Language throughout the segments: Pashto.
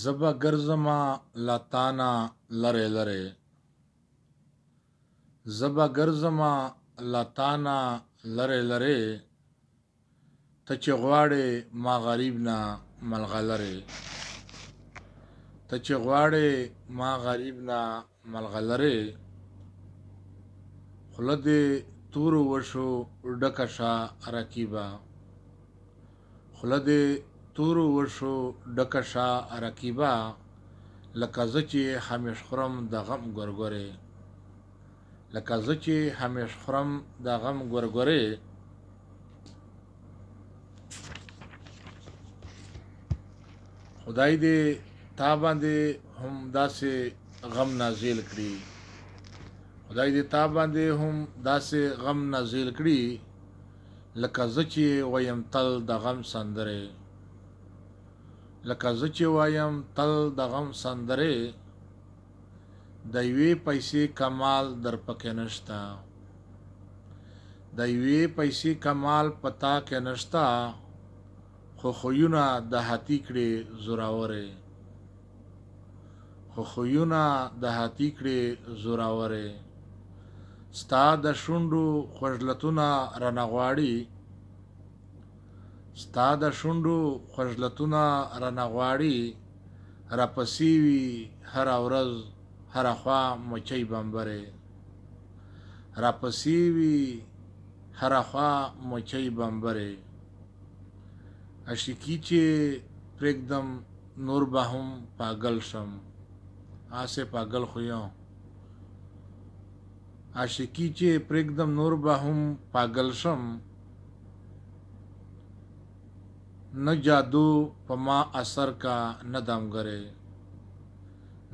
زبه ګرځما لاتانا لره لره زبه ګرځما لاتانا لره لره ته چې غواړې ما غریب نه ملغلره ته چې غواړې ما غریب نه ملغلره خلد تور وشو ډکشا رکیبا خلد ستورو وشو ډکشا رقیبا لکه زه چې همیش خورم د غم ګورګورې لکه زه چې همیش خورم د غم ګورګورې خدای دې تا باندې هم داسې غم نازل کړي خدای دې تا باندې هم داسې غم نازل کړي لکه زه چې ویم تل د غم سندره لکه زه چې وایم تل د غم سندرې د یوې پیسې کمال در پکې نشتا د یوې پیسې کمال پتا کې نشتا خو خویونه د هاتی کړي زوراورې خو خویونه د هاتی کړي زوراورې ستا د شوندو خوشلتونه رنغواړي ستا د شونډو خجلتونه رانه غواړي راپسې وي هره ورځ هره خوا مچۍ بمبرې راپسې وي هره خوا مچۍ بمبرې عشقي چې پرېږدم نور به هم پاگل شم آسه پاگل خویم عاشقي چې پرېږدم نور به هم پاگل شم نه جادو په ما اثر کا نه دمګره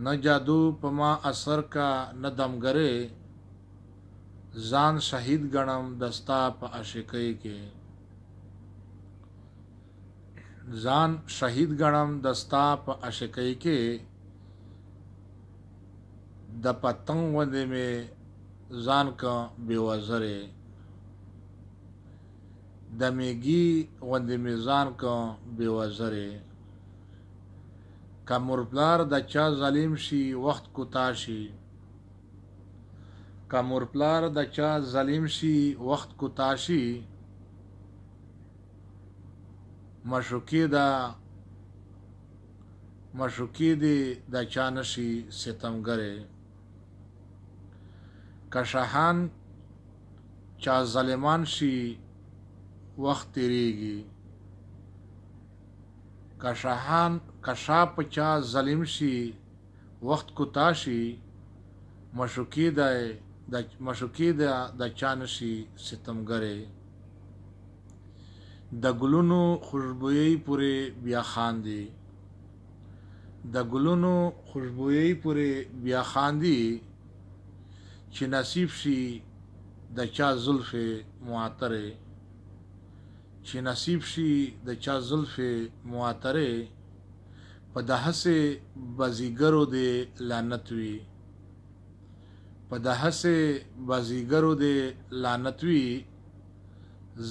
نه جادو په ما اثر کا نه دمګره ځان شهید غنم دستا په عاشقۍ کې ځان شهید غنم دستا په عاشقۍ کې د پتنګ ودې مې ځان کا بیوزره د میګي غوندې میزان کو بې وزرې که مورپلار د چا ظالم شي وخت کوتا شي که مورپلار د چا ظالم شي وخت کوتا شي مشوکی دا مشوکی دی د چا نشي ستمګره که شاهان چا ظالمان شي وخت تیریږي کشاهان کشا پچا ظالم شي وخت کوتا شي مشوکی دی د مشوکی دی د چان شي ستمګره د ګلونو خوشبويي پورې بیا خاندي د ګلونو خوشبويي پورې بیا خاندي چې نصیب شي د چا زلفې معطره چې نصیب شي د چا زلف معطره په دهسه بازیګرو دی لعنت وی په دهسه بازیګرو دی لعنت وی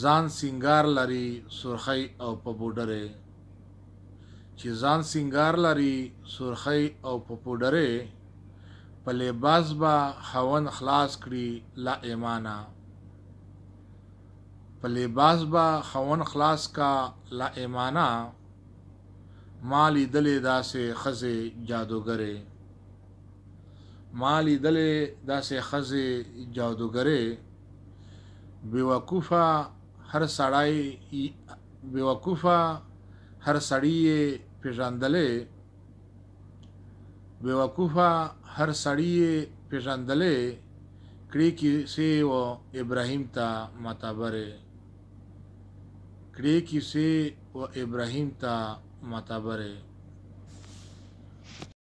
ځان سنگار لري سرخی او په بوډره چې ځان سنگار لري سرخی او په بوډره په لباس با خون خلاص کړي لا ایمانه په لباس به خون خلاص کا لا ایمانا مالی دلې داسې خزه جادوګره مالی دلې داسې خزه جادوګره بیوقوفه هر سړی بیوقوفه هر سړی پیژندلې بیوقوفه هر سړی پیژندلې کړي کې سی و ابراهیم ته ماتابره کړي کیسې او ابراهیم ته معتبره